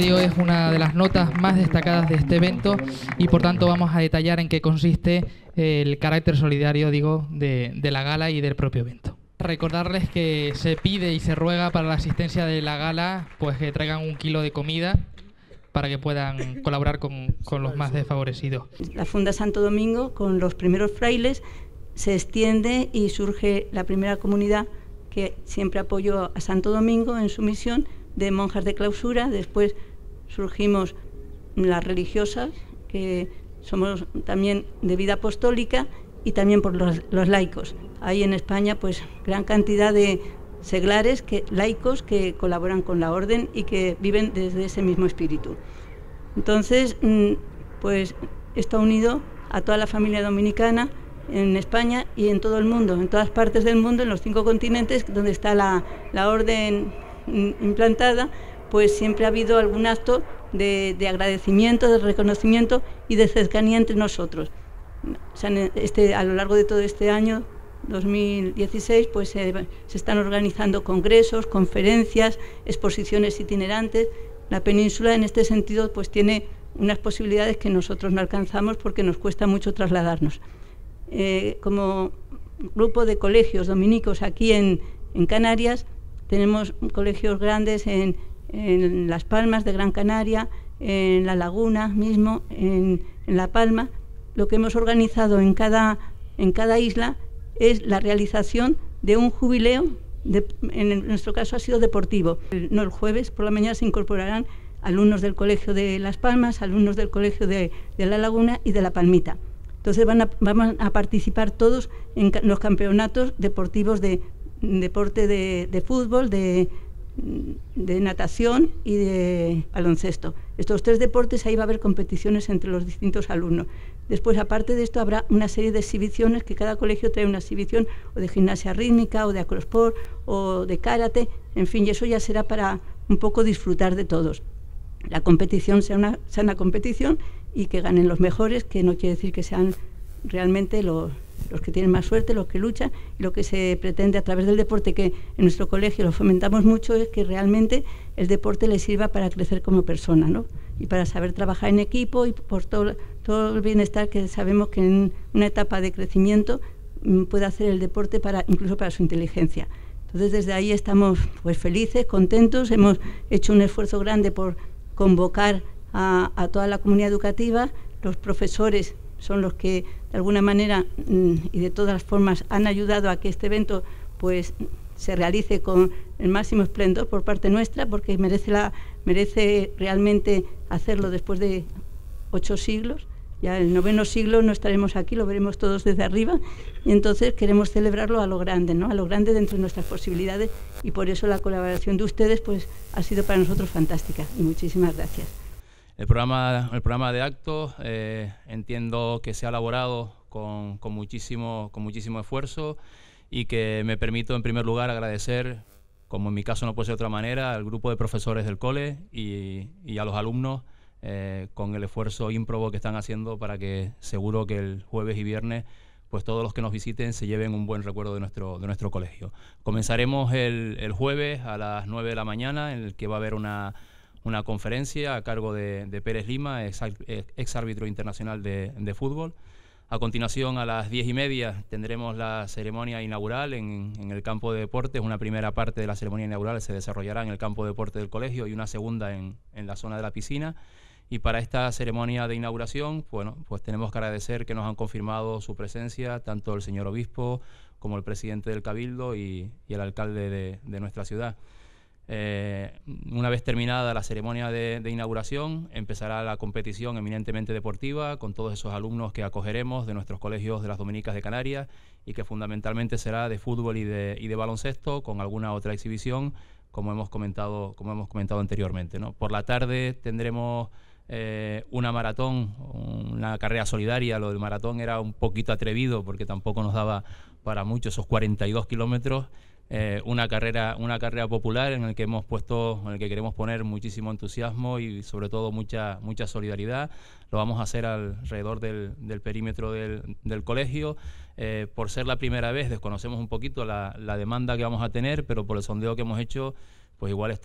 es una de las notas más destacadas de este evento y por tanto vamos a detallar en qué consiste el carácter solidario, digo, de, la gala y del propio evento. Recordarles que se pide y se ruega para la asistencia de la gala pues que traigan un kilo de comida para que puedan colaborar con, con los más desfavorecidos. La Funda Santo Domingo, con los primeros frailes, se extiende y surge la primera comunidad que siempre apoyó a Santo Domingo en su misión de monjas de clausura. Después surgimos las religiosas, que somos también de vida apostólica y también por los, laicos. Hay en España pues gran cantidad de seglares que, laicos que colaboran con la orden y que viven desde ese mismo espíritu. Entonces, mm, pues está unido a toda la familia dominicana en España y en todo el mundo, en todas partes del mundo, en los cinco continentes donde está la, orden implantada, pues siempre ha habido algún acto de, agradecimiento, de reconocimiento y de cercanía entre nosotros. Este, a lo largo de todo este año 2016, pues se están organizando congresos, conferencias, exposiciones itinerantes. La península, en este sentido, pues tiene unas posibilidades que nosotros no alcanzamos porque nos cuesta mucho trasladarnos. Eh, como grupo de colegios dominicos aquí en, Canarias, tenemos colegios grandes en, Las Palmas de Gran Canaria, en La Laguna mismo, en, La Palma. Lo que hemos organizado en cada, en cada isla es la realización de un jubileo, en nuestro caso ha sido deportivo. El, no el jueves por la mañana se incorporarán alumnos del Colegio de Las Palmas, alumnos del Colegio de La Laguna y de La Palmita. Entonces van a, a participar todos en los campeonatos deportivos de mm, deporte de, fútbol, mm, de, natación y de baloncesto. Estos tres deportes ahí va a haber competiciones entre los distintos alumnos. Después, aparte de esto, habrá una serie de exhibiciones que cada colegio trae una exhibición o de gimnasia rítmica o de acrosport o de karate, en fin, y eso ya será para un poco disfrutar de todos. La competición sea una sana competición y que ganen los mejores, que no quiere decir que sean realmente los, que tienen más suerte, los que luchan, y lo que se pretende a través del deporte, que en nuestro colegio lo fomentamos mucho, es que realmente el deporte les sirva para crecer como persona, ¿no? Y para saber trabajar en equipo y por todo, todo el bienestar que sabemos que en una etapa de crecimiento mm, puede hacer el deporte para incluso para su inteligencia. Entonces desde ahí estamos pues felices, contentos, hemos hecho un esfuerzo grande por convocar a, toda la comunidad educativa, los profesores son los que de alguna manera mm, y de todas las formas han ayudado a que este evento pues se realice con el máximo esplendor por parte nuestra porque merece merece realmente hacerlo después de ocho siglos ya el noveno siglo no estaremos aquí lo veremos todos desde arriba y entonces queremos celebrarlo a lo grande no a lo grande dentro de nuestras posibilidades y por eso la colaboración de ustedes pues ha sido para nosotros fantástica y muchísimas gracias el programa, el programa de actos eh, entiendo que se ha elaborado con, con, muchísimo, con muchísimo esfuerzo y que me permito en primer lugar agradecer, como en mi caso no puede ser de otra manera, al grupo de profesores del cole y, y a los alumnos eh, con el esfuerzo ímprobo que están haciendo para que seguro que el jueves y viernes pues todos los que nos visiten se lleven un buen recuerdo de nuestro, de nuestro colegio. Comenzaremos el, el jueves a las 9 de la mañana en el que va a haber una una conferencia a cargo de, Pérez Lima, ex, árbitro internacional de, fútbol. A continuación, a las diez y media, tendremos la ceremonia inaugural en, el campo de deportes. Una primera parte de la ceremonia inaugural se desarrollará en el campo de deportes del colegio y una segunda en, la zona de la piscina. Y para esta ceremonia de inauguración, bueno, pues tenemos que agradecer que nos han confirmado su presencia tanto el señor obispo como el presidente del Cabildo y, el alcalde de nuestra ciudad. Eh, una vez terminada la ceremonia de, inauguración, empezará la competición eminentemente deportiva con todos esos alumnos que acogeremos de nuestros colegios de las Dominicas de Canarias y que fundamentalmente será de fútbol y de, baloncesto con alguna otra exhibición, como hemos comentado, como hemos comentado anteriormente. Por la tarde tendremos eh, una maratón, una carrera solidaria. Lo del maratón era un poquito atrevido porque tampoco nos daba para mucho esos 42 kilómetros eh, una, carrera, una carrera popular en la que hemos puesto, en el que queremos poner muchísimo entusiasmo y sobre todo mucha, mucha solidaridad. Lo vamos a hacer alrededor del, perímetro del, colegio. Eh, por ser la primera vez, desconocemos un poquito la, la demanda que vamos a tener, pero por el sondeo que hemos hecho pues igual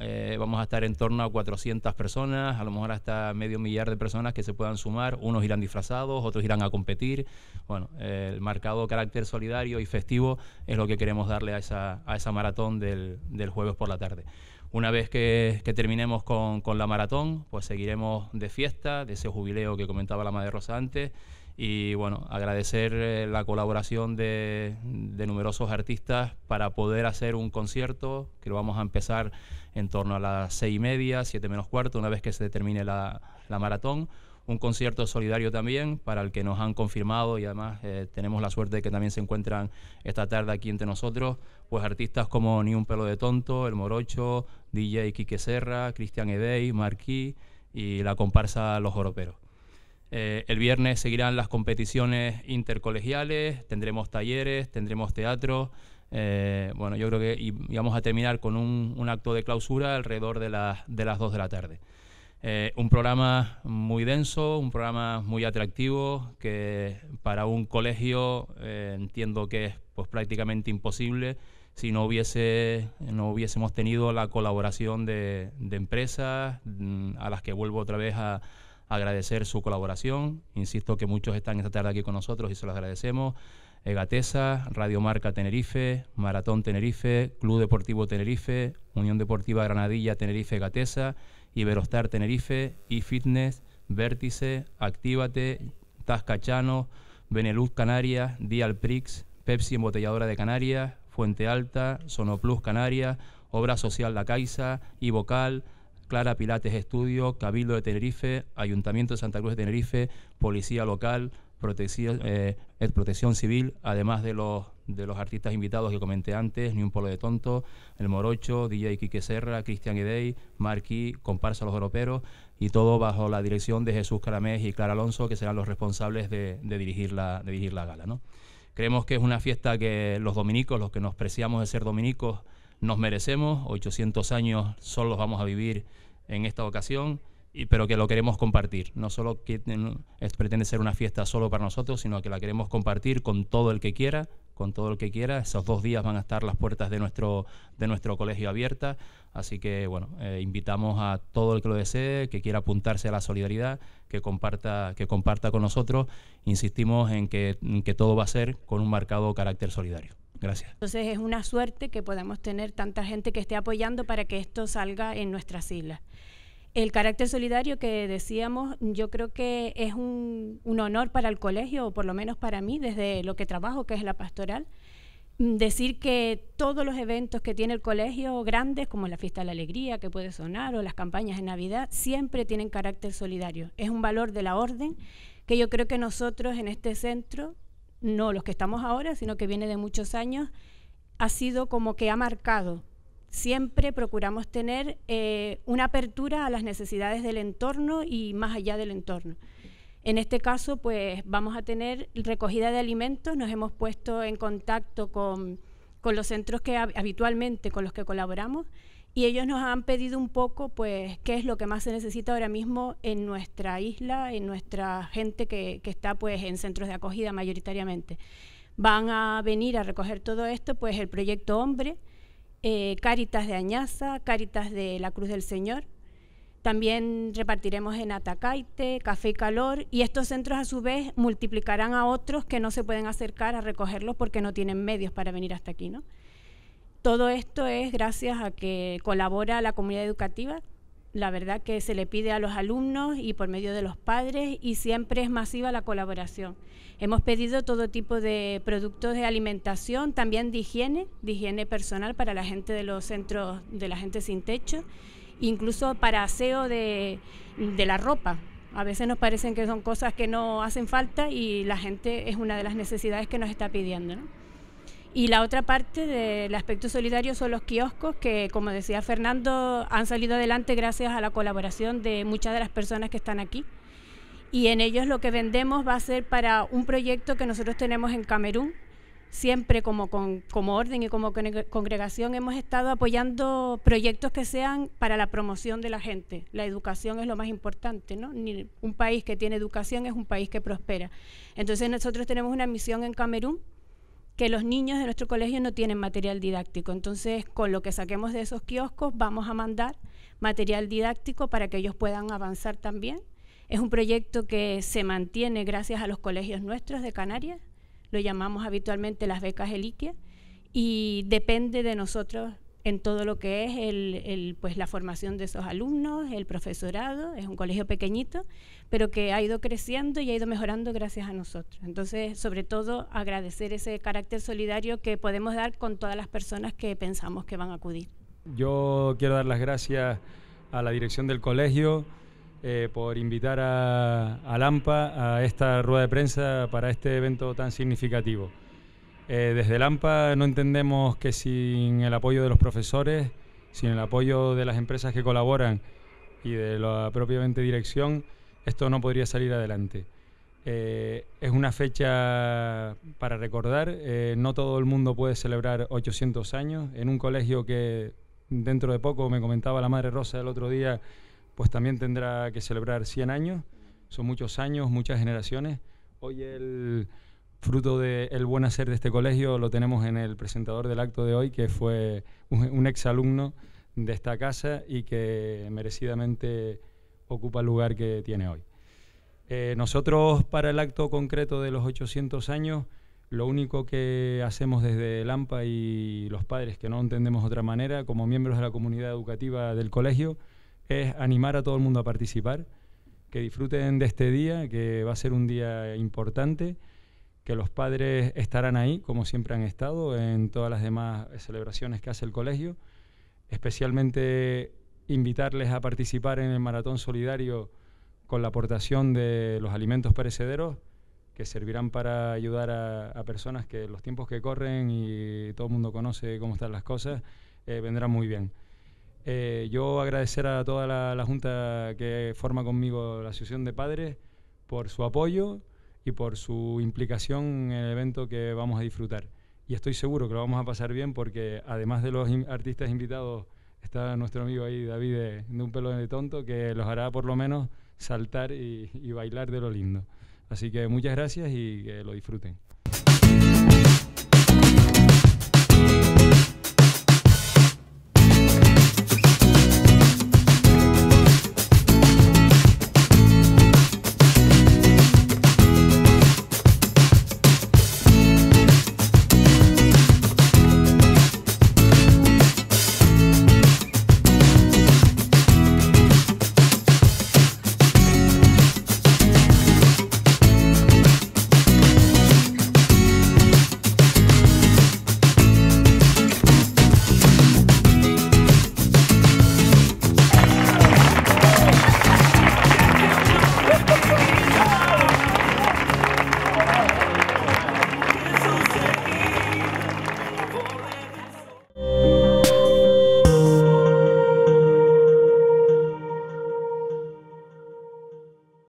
eh, vamos a estar en torno a 400 personas, a lo mejor hasta medio millar de personas que se puedan sumar. Unos irán disfrazados, otros irán a competir. Bueno, el marcado carácter solidario y festivo es lo que queremos darle a esa, maratón del, jueves por la tarde. Una vez que, terminemos con, con, la maratón, pues seguiremos de fiesta, de ese jubileo que comentaba la Madre Rosa antes y bueno, agradecer eh, la colaboración de, numerosos artistas para poder hacer un concierto que lo vamos a empezar en torno a las seis y media, siete menos cuarto, una vez que se termine la, maratón. Un concierto solidario también para el que nos han confirmado y además eh, tenemos la suerte de que también se encuentran esta tarde aquí entre nosotros, pues artistas como Ni un pelo de tonto, El Morocho, DJ Quique Serra, Cristian Edey, Marquí y la comparsa Los Oroperos. Eh, el viernes seguirán las competiciones intercolegiales, tendremos talleres, tendremos teatro. Eh, bueno, yo creo que vamos a terminar con un, acto de clausura alrededor de, de las 2 de la tarde. Eh, un programa muy denso, un programa muy atractivo, que para un colegio entiendo que es pues, prácticamente imposible si no, hubiese, no hubiésemos tenido la colaboración de, de empresas mm, a las que vuelvo otra vez a, agradecer su colaboración. Insisto que muchos están esta tarde aquí con nosotros y se los agradecemos. Egatesa, Radio Marca Tenerife, Maratón Tenerife, Club Deportivo Tenerife, Unión Deportiva Granadilla Tenerife Egatesa, Iberostar Tenerife, eFitness, Vértice, Actívate, Tascachano, Benelux Canarias, Dial Pepsi Embotelladora de Canarias, Fuente Alta, Sonoplus Canarias, Obra Social La Caixa, y Vocal. Clara Pilates Estudio, Cabildo de Tenerife, Ayuntamiento de Santa Cruz de Tenerife, Policía Local, eh, eh, Protección, Civil, además de los, de los artistas invitados que comenté antes, Ni un Polo de Tonto, El Morocho, DJ Quique Serra, Cristian Edey, Marquis, Comparsa Los europeos y todo bajo la dirección de Jesús Caramés y Clara Alonso, que serán los responsables de, dirigir, la, de dirigir la gala. ¿no? Creemos que es una fiesta que los dominicos, los que nos preciamos de ser dominicos, nos merecemos, 800 años solo vamos a vivir en esta ocasión, y, pero que lo queremos compartir. No solo que, pretende ser una fiesta solo para nosotros, sino que la queremos compartir con todo el que quiera, con todo el que quiera. Esos dos días van a estar las puertas de nuestro, de nuestro colegio abiertas, así que bueno, eh, invitamos a todo el que lo desee, que quiera apuntarse a la solidaridad, que comparta, que comparta con nosotros. Insistimos en que todo va a ser con un marcado carácter solidario. Gracias. Entonces es una suerte que podamos tener tanta gente que esté apoyando para que esto salga en nuestras islas. El carácter solidario que decíamos, yo creo que es un, un honor para el colegio, o por lo menos para mí, desde lo que trabajo, que es la pastoral, mm, decir que todos los eventos que tiene el colegio, grandes como la fiesta de la alegría que puede sonar o las campañas de Navidad, siempre tienen carácter solidario. Es un valor de la orden que yo creo que nosotros en este centro no los que estamos ahora, sino que viene de muchos años, ha sido como que ha marcado. Siempre procuramos tener eh, una apertura a las necesidades del entorno y más allá del entorno. En este caso, pues vamos a tener recogida de alimentos, nos hemos puesto en contacto con, con los centros que habitualmente con los que colaboramos y ellos nos han pedido un poco, pues, qué es lo que más se necesita ahora mismo en nuestra isla, en nuestra gente que, está, pues, en centros de acogida mayoritariamente. Van a venir a recoger todo esto, pues, el proyecto Hombre, eh, Cáritas de Añaza, Cáritas de la Cruz del Señor. También repartiremos en Atacaite, Café y Calor, y estos centros a su vez multiplicarán a otros que no se pueden acercar a recogerlos porque no tienen medios para venir hasta aquí, ¿no? Todo esto es gracias a que colabora la comunidad educativa. La verdad que se le pide a los alumnos y por medio de los padres y siempre es masiva la colaboración. Hemos pedido todo tipo de productos de alimentación, también de higiene, de higiene personal para la gente de los centros, de la gente sin techo, incluso para aseo de, de la ropa, a veces nos parecen que son cosas que no hacen falta y la gente es una de las necesidades que nos está pidiendo. ¿no? Y la otra parte del aspecto solidario son los kioscos que, como decía Fernando, han salido adelante gracias a la colaboración de muchas de las personas que están aquí. Y en ellos lo que vendemos va a ser para un proyecto que nosotros tenemos en Camerún. Siempre como, como orden y como congregación hemos estado apoyando proyectos que sean para la promoción de la gente. La educación es lo más importante, ¿no? un país que tiene educación es un país que prospera. Entonces nosotros tenemos una misión en Camerún que los niños de nuestro colegio no tienen material didáctico. Entonces, con lo que saquemos de esos kioscos, vamos a mandar material didáctico para que ellos puedan avanzar también. Es un proyecto que se mantiene gracias a los colegios nuestros de Canarias, lo llamamos habitualmente las becas Eliquia, y depende de nosotros en todo lo que es pues, la formación de esos alumnos, el profesorado, es un colegio pequeñito, pero que ha ido creciendo y ha ido mejorando gracias a nosotros. Entonces, sobre todo, agradecer ese carácter solidario que podemos dar con todas las personas que pensamos que van a acudir. Yo quiero dar las gracias a la dirección del colegio eh, por invitar a LAMPA a esta rueda de prensa para este evento tan significativo. Eh, desde Lampa no entendemos que sin el apoyo de los profesores, sin el apoyo de las empresas que colaboran y de la propiamente dirección, esto no podría salir adelante. Eh, es una fecha para recordar, eh, no todo el mundo puede celebrar 800 años en un colegio que dentro de poco, me comentaba la Madre Rosa el otro día, pues también tendrá que celebrar 100 años, son muchos años, muchas generaciones. Hoy el fruto del buen hacer de este colegio, lo tenemos en el presentador del acto de hoy, que fue un, ex exalumno de esta casa y que merecidamente ocupa el lugar que tiene hoy. Eh, nosotros para el acto concreto de los 800 años, lo único que hacemos desde el AMPA y los padres, que no entendemos otra manera, como miembros de la comunidad educativa del colegio, es animar a todo el mundo a participar, que disfruten de este día, que va a ser un día importante que los padres estarán ahí, como siempre han estado, en todas las demás eh, celebraciones que hace el colegio. Especialmente invitarles a participar en el maratón solidario con la aportación de los alimentos perecederos que servirán para ayudar a, personas que los tiempos que corren y todo el mundo conoce cómo están las cosas, eh, vendrán muy bien. Eh, yo agradecer a toda la, la Junta que forma conmigo la Asociación de Padres por su apoyo y por su implicación en el evento que vamos a disfrutar. Y estoy seguro que lo vamos a pasar bien porque además de los artistas invitados está nuestro amigo ahí David de, un pelo de tonto que los hará por lo menos saltar y bailar de lo lindo. Así que muchas gracias y que lo disfruten.